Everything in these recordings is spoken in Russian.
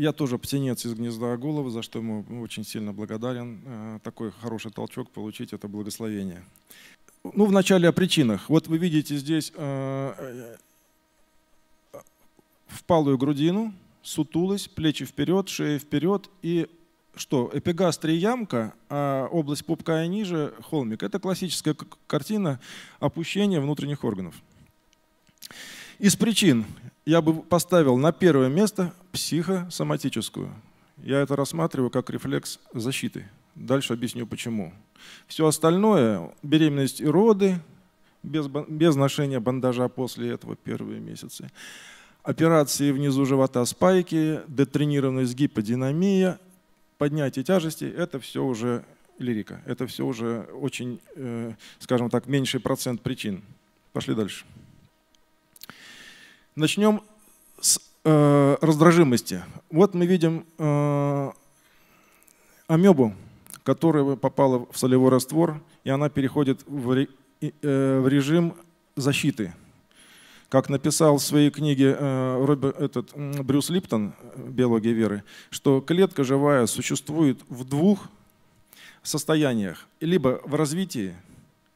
я тоже птенец из гнезда Агулова, за что ему очень сильно благодарен. Э, такой хороший толчок получить это благословение. Ну, вначале о причинах. Вот вы видите здесь э, э, впалую грудину, сутулость, плечи вперед, шея вперед и что эпигаст ямка, а область пупка и ниже холмик. Это классическая картина опущения внутренних органов. Из причин я бы поставил на первое место психосоматическую. Я это рассматриваю как рефлекс защиты. Дальше объясню почему. Все остальное, беременность и роды, без, без ношения бандажа после этого первые месяцы, операции внизу живота спайки, детренированность гиподинамия, поднятие тяжести, это все уже лирика. Это все уже очень, э, скажем так, меньший процент причин. Пошли дальше. Начнем э, раздражимости. Вот мы видим э, амебу, которая попала в солевой раствор, и она переходит в, э, в режим защиты. Как написал в своей книге э, Робер, этот, Брюс Липтон «Биология веры», что клетка живая существует в двух состояниях. Либо в развитии –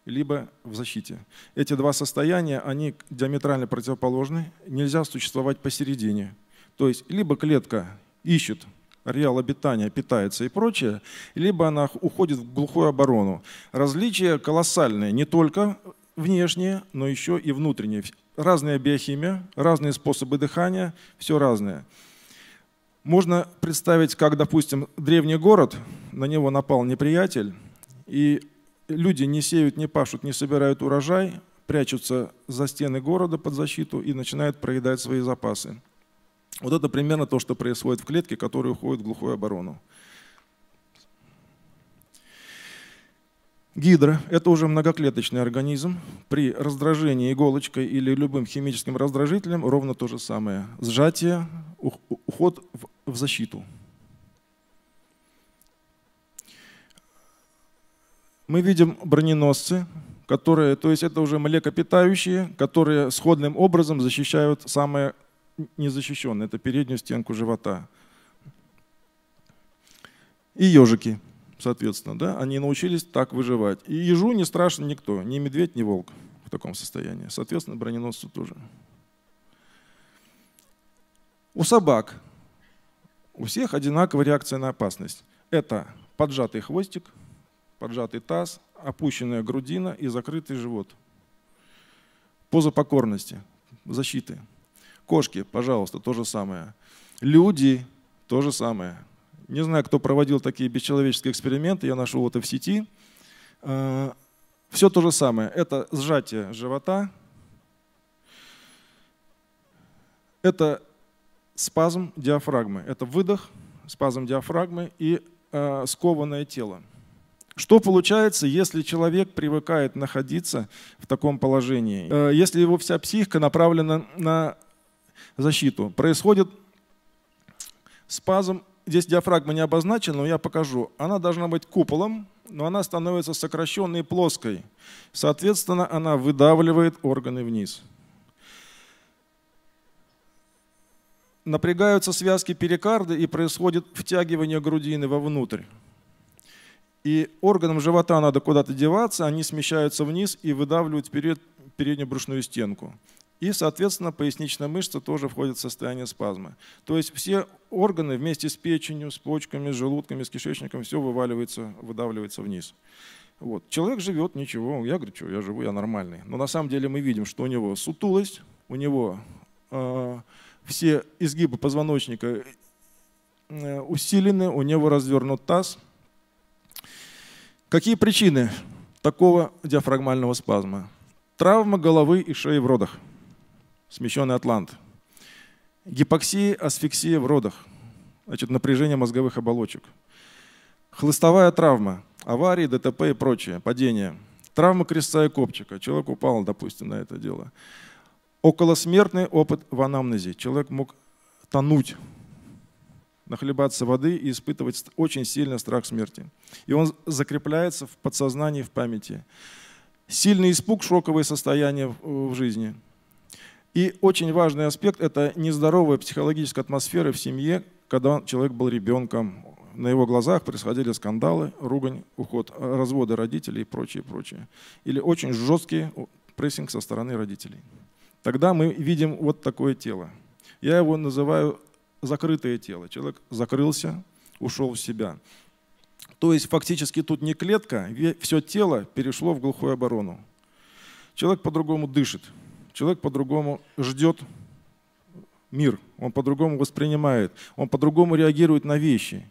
либо в защите. Эти два состояния, они диаметрально противоположны, нельзя существовать посередине. То есть либо клетка ищет ареал обитания, питается и прочее, либо она уходит в глухую оборону. Различия колоссальные, не только внешние, но еще и внутренние. Разная биохимия, разные способы дыхания, все разное. Можно представить, как, допустим, древний город, на него напал неприятель, и люди не сеют, не пашут, не собирают урожай, прячутся за стены города под защиту и начинают проедать свои запасы. Вот это примерно то, что происходит в клетке, которая уходит в глухую оборону. Гидра – это уже многоклеточный организм. При раздражении иголочкой или любым химическим раздражителем ровно то же самое. Сжатие, уход в защиту. мы видим броненосцы, которые, то есть это уже млекопитающие, которые сходным образом защищают самое незащищенное, это переднюю стенку живота. И ежики, соответственно, да, они научились так выживать. И ежу не страшен никто, ни медведь, ни волк в таком состоянии. Соответственно, броненосцу тоже. У собак у всех одинаковая реакция на опасность. Это поджатый хвостик – поджатый таз, опущенная грудина и закрытый живот. Поза покорности, защиты. Кошки, пожалуйста, то же самое. Люди, то же самое. Не знаю, кто проводил такие бесчеловеческие эксперименты, я нашел это в сети. Э, Все то же самое. Это сжатие живота, это спазм диафрагмы, это выдох, спазм диафрагмы и э, скованное тело. Что получается, если человек привыкает находиться в таком положении? Э, если его вся психика направлена на защиту. Происходит спазм, здесь диафрагма не обозначена, но я покажу. Она должна быть куполом, но она становится сокращенной и плоской. Соответственно, она выдавливает органы вниз. Напрягаются связки перикарда и происходит втягивание грудины вовнутрь. И органам живота надо куда-то деваться, они смещаются вниз и выдавливают вперед переднюю брюшную стенку. И, соответственно, поясничная мышца тоже входит в состояние спазма. То есть все органы вместе с печенью, с почками, с желудками, с кишечником, все вываливается, выдавливается вниз. Вот. Человек живет, ничего, я говорю, что я живу, я нормальный. Но на самом деле мы видим, что у него сутулость, у него э, все изгибы позвоночника э, усилены, у него развернут таз – Какие причины такого диафрагмального спазма? Травма головы и шеи в родах, смещенный атлант. Гипоксия, асфиксия в родах, значит, напряжение мозговых оболочек. Хлыстовая травма, аварии, ДТП и прочее, падение. Травма крестца и копчика, человек упал, допустим, на это дело. Околосмертный опыт в анамнезе, человек мог тонуть нахлебаться воды и испытывать очень сильный страх смерти. И он закрепляется в подсознании, в памяти. Сильный испуг, шоковое состояние в жизни. И очень важный аспект – это нездоровая психологическая атмосфера в семье, когда человек был ребенком. На его глазах происходили скандалы, ругань, уход, разводы родителей и прочее, прочее. Или очень жесткий прессинг со стороны родителей. Тогда мы видим вот такое тело. Я его называю закрытое тело. Человек закрылся, ушел в себя. То есть фактически тут не клетка, все тело перешло в глухую оборону. Человек по-другому дышит, человек по-другому ждет мир, он по-другому воспринимает, он по-другому реагирует на вещи.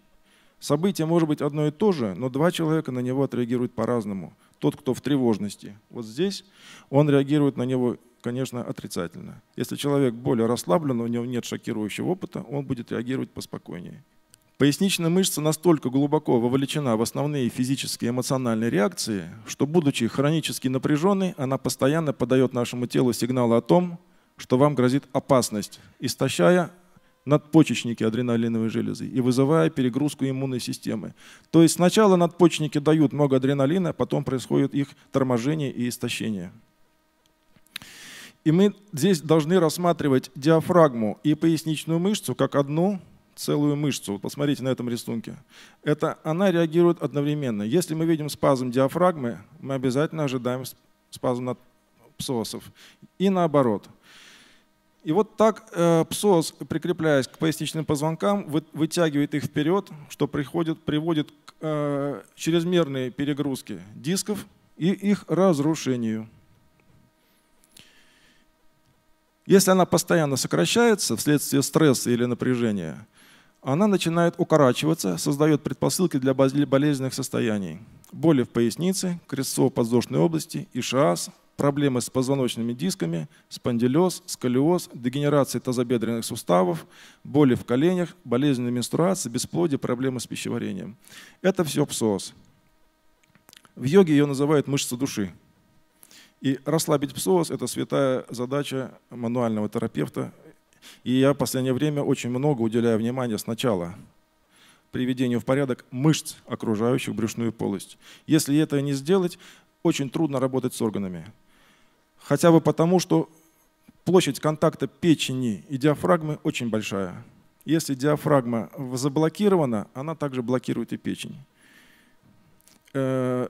Событие может быть одно и то же, но два человека на него отреагируют по-разному тот, кто в тревожности, вот здесь, он реагирует на него, конечно, отрицательно. Если человек более расслаблен, у него нет шокирующего опыта, он будет реагировать поспокойнее. Поясничная мышца настолько глубоко вовлечена в основные физические и эмоциональные реакции, что, будучи хронически напряженной, она постоянно подает нашему телу сигналы о том, что вам грозит опасность, истощая надпочечники адреналиновой железы и вызывая перегрузку иммунной системы. То есть сначала надпочечники дают много адреналина, потом происходит их торможение и истощение. И мы здесь должны рассматривать диафрагму и поясничную мышцу как одну целую мышцу. посмотрите на этом рисунке. Это она реагирует одновременно. Если мы видим спазм диафрагмы, мы обязательно ожидаем спазм надпсосов. И наоборот – и вот так э, псос, прикрепляясь к поясничным позвонкам, вы, вытягивает их вперед, что приходит, приводит к э, чрезмерной перегрузке дисков и их разрушению. Если она постоянно сокращается вследствие стресса или напряжения, она начинает укорачиваться, создает предпосылки для болезненных состояний. Боли в пояснице, крестцово-подвздошной области, ишиаз, проблемы с позвоночными дисками, спондилез, сколиоз, дегенерация тазобедренных суставов, боли в коленях, болезненные менструации, бесплодие, проблемы с пищеварением. Это все псоз. В йоге ее называют мышцы души. И расслабить псоз – это святая задача мануального терапевта. И я в последнее время очень много уделяю внимания сначала приведению в порядок мышц, окружающих брюшную полость. Если это не сделать, очень трудно работать с органами. Хотя бы потому, что площадь контакта печени и диафрагмы очень большая. Если диафрагма заблокирована, она также блокирует и печень. Э,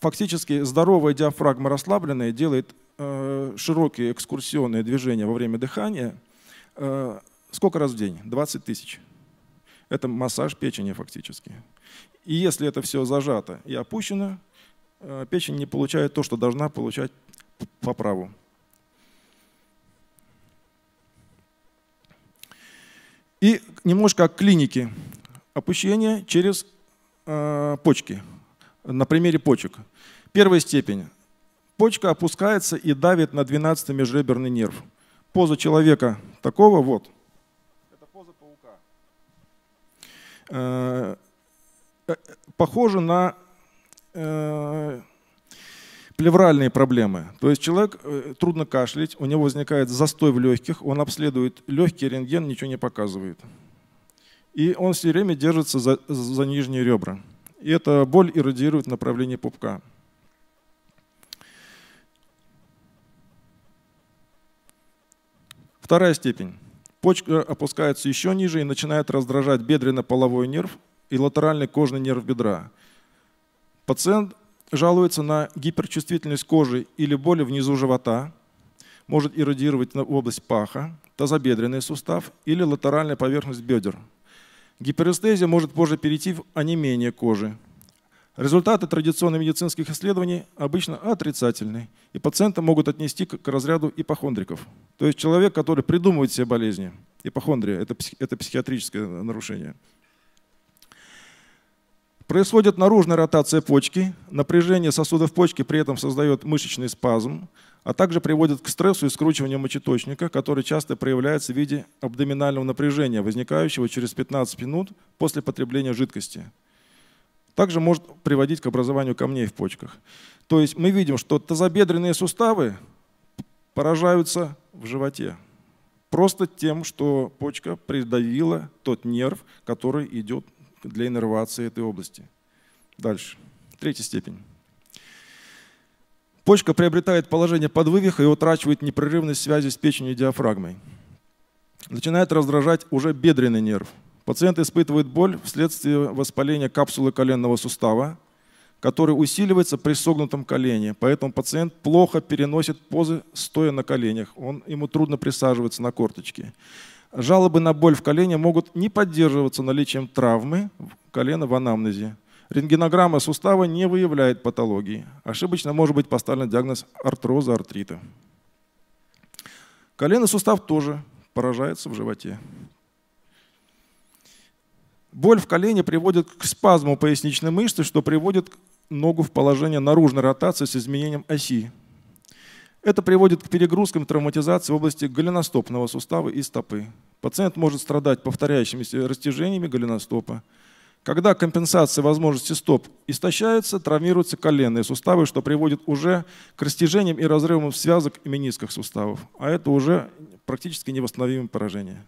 фактически здоровая диафрагма расслабленная делает э, широкие экскурсионные движения во время дыхания. Э, сколько раз в день? 20 тысяч. Это массаж печени фактически. И если это все зажато и опущено, печень не получает то, что должна получать по праву. И немножко о клинике. Опущение через э, почки. На примере почек. Первая степень. Почка опускается и давит на 12 межреберный нерв. Поза человека такого вот. Это поза паука. Э, э похоже на э, Плевральные проблемы. То есть человек э, трудно кашлять, у него возникает застой в легких, он обследует легкий рентген, ничего не показывает. И он все время держится за, за нижние ребра. И эта боль иррадирует направление пупка. Вторая степень. Почка опускается еще ниже и начинает раздражать бедренно-половой нерв и латеральный кожный нерв бедра. Пациент жалуется на гиперчувствительность кожи или боли внизу живота, может эродировать в область паха, тазобедренный сустав или латеральная поверхность бедер. Гиперэстезия может позже перейти в онемение кожи. Результаты традиционных медицинских исследований обычно отрицательны, и пациенты могут отнести к разряду ипохондриков. То есть человек, который придумывает себе болезни. Ипохондрия – это психиатрическое нарушение. Происходит наружная ротация почки, напряжение сосудов почки при этом создает мышечный спазм, а также приводит к стрессу и скручиванию мочеточника, который часто проявляется в виде абдоминального напряжения, возникающего через 15 минут после потребления жидкости. Также может приводить к образованию камней в почках. То есть мы видим, что тазобедренные суставы поражаются в животе. Просто тем, что почка придавила тот нерв, который идет для иннервации этой области. Дальше. Третья степень. Почка приобретает положение подвывиха и утрачивает непрерывность связи с печенью и диафрагмой. Начинает раздражать уже бедренный нерв. Пациент испытывает боль вследствие воспаления капсулы коленного сустава, который усиливается при согнутом колене. Поэтому пациент плохо переносит позы, стоя на коленях. Он, ему трудно присаживаться на корточки. Жалобы на боль в колене могут не поддерживаться наличием травмы колена в анамнезе. Рентгенограмма сустава не выявляет патологии. Ошибочно может быть поставлен диагноз артроза, артрита. Колено сустав тоже поражается в животе. Боль в колене приводит к спазму поясничной мышцы, что приводит ногу в положение наружной ротации с изменением оси это приводит к перегрузкам и травматизации в области голеностопного сустава и стопы. Пациент может страдать повторяющимися растяжениями голеностопа. Когда компенсация возможности стоп истощается, травмируются коленные суставы, что приводит уже к растяжениям и разрывам связок и менисках суставов. А это уже практически невосстановимое поражение.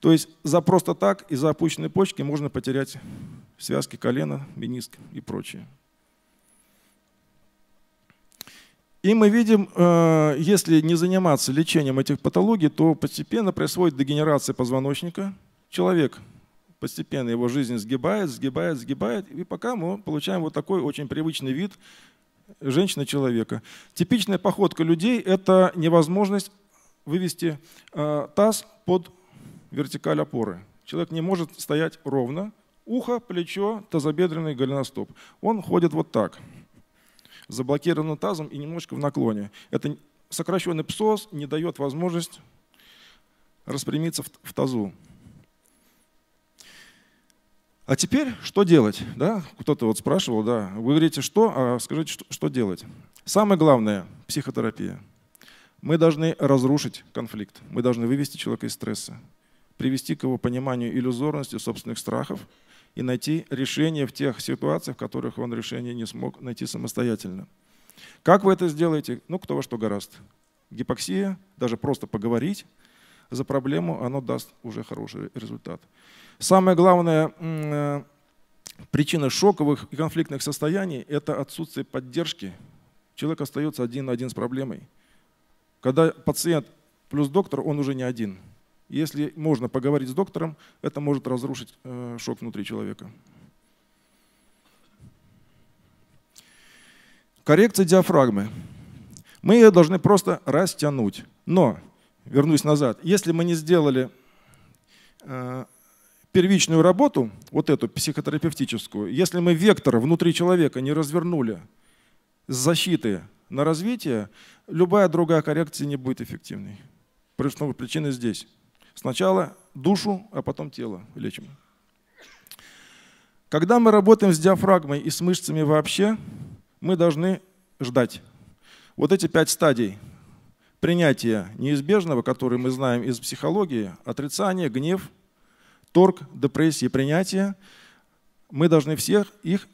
То есть за просто так и за опущенные почки можно потерять связки колена, мениск и прочее. И мы видим, э, если не заниматься лечением этих патологий, то постепенно происходит дегенерация позвоночника. Человек постепенно его жизнь сгибает, сгибает, сгибает, и пока мы получаем вот такой очень привычный вид женщины-человека. Типичная походка людей – это невозможность вывести э, таз под вертикаль опоры. Человек не может стоять ровно, ухо, плечо, тазобедренный голеностоп. Он ходит вот так – заблокирована тазом и немножко в наклоне. Это сокращенный псос не дает возможность распрямиться в, в тазу. А теперь что делать? Да? Кто-то вот спрашивал, да. Вы говорите, что? А скажите, что, что делать? Самое главное – психотерапия. Мы должны разрушить конфликт. Мы должны вывести человека из стресса, привести к его пониманию иллюзорности собственных страхов и найти решение в тех ситуациях, в которых он решение не смог найти самостоятельно. Как вы это сделаете? Ну, кто во что гораст. Гипоксия, даже просто поговорить за проблему, оно даст уже хороший результат. Самая главная э, Причина шоковых и конфликтных состояний – это отсутствие поддержки. Человек остается один на один с проблемой. Когда пациент плюс доктор, он уже не один – если можно поговорить с доктором, это может разрушить э, шок внутри человека. Коррекция диафрагмы. Мы ее должны просто растянуть. Но, вернусь назад, если мы не сделали э, первичную работу, вот эту психотерапевтическую, если мы вектор внутри человека не развернули с защиты на развитие, любая другая коррекция не будет эффективной. Ну, причина здесь. Сначала душу, а потом тело лечим. Когда мы работаем с диафрагмой и с мышцами вообще, мы должны ждать. Вот эти пять стадий принятия неизбежного, которые мы знаем из психологии, отрицание, гнев, торг, депрессия, принятие, мы должны всех их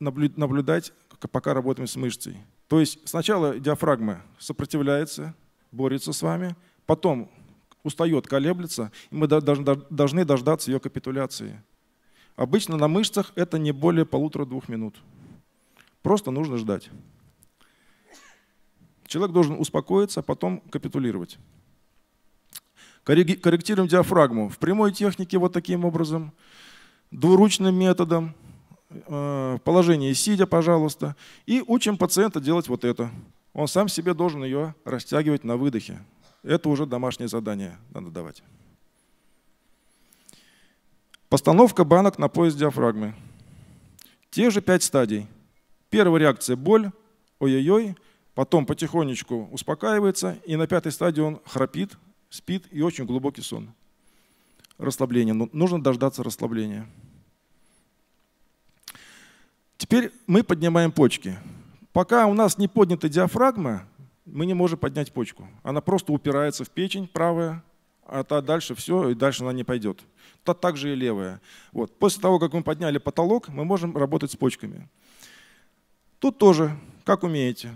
наблюдать, пока работаем с мышцей. То есть сначала диафрагма сопротивляется, борется с вами, потом устает, колеблется, и мы должны дождаться ее капитуляции. Обычно на мышцах это не более полутора-двух минут. Просто нужно ждать. Человек должен успокоиться, а потом капитулировать. Корректируем диафрагму. В прямой технике вот таким образом, двуручным методом, э, в положении сидя, пожалуйста, и учим пациента делать вот это. Он сам себе должен ее растягивать на выдохе это уже домашнее задание надо давать. Постановка банок на пояс диафрагмы. Те же пять стадий. Первая реакция – боль, ой-ой-ой, потом потихонечку успокаивается, и на пятой стадии он храпит, спит и очень глубокий сон. Расслабление. Ну, нужно дождаться расслабления. Теперь мы поднимаем почки. Пока у нас не поднята диафрагма, мы не можем поднять почку. Она просто упирается в печень правая, а та дальше все, и дальше она не пойдет. Та также и левая. Вот. После того, как мы подняли потолок, мы можем работать с почками. Тут тоже, как умеете.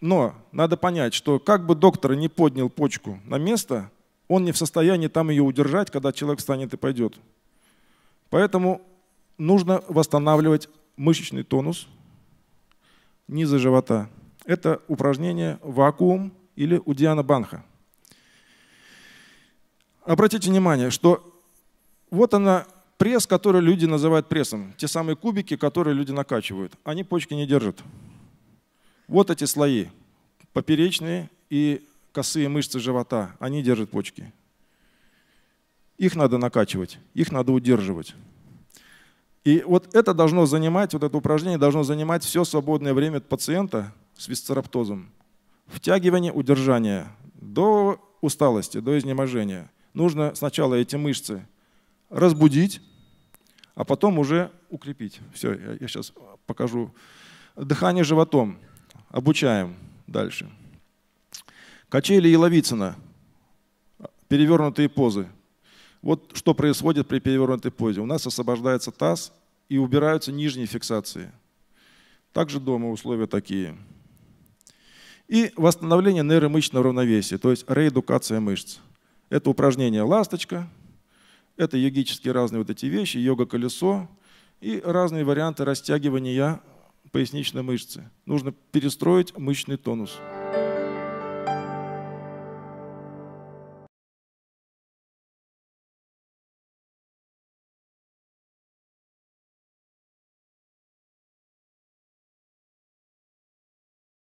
Но надо понять, что как бы доктор не поднял почку на место, он не в состоянии там ее удержать, когда человек встанет и пойдет. Поэтому нужно восстанавливать мышечный тонус низа живота – это упражнение «Вакуум» или у Диана Банха. Обратите внимание, что вот она пресс, который люди называют прессом. Те самые кубики, которые люди накачивают. Они почки не держат. Вот эти слои. Поперечные и косые мышцы живота. Они держат почки. Их надо накачивать, их надо удерживать. И вот это должно занимать, вот это упражнение должно занимать все свободное время пациента, с висцераптозом. Втягивание, удержание до усталости, до изнеможения. Нужно сначала эти мышцы разбудить, а потом уже укрепить. Все, я, я сейчас покажу. Дыхание животом. Обучаем дальше. Качели Еловицына. Перевернутые позы. Вот что происходит при перевернутой позе. У нас освобождается таз и убираются нижние фиксации. Также дома условия такие. И восстановление нейромышечного равновесия, то есть реэдукация мышц. Это упражнение «Ласточка», это йогические разные вот эти вещи, йога-колесо и разные варианты растягивания поясничной мышцы. Нужно перестроить мышечный тонус.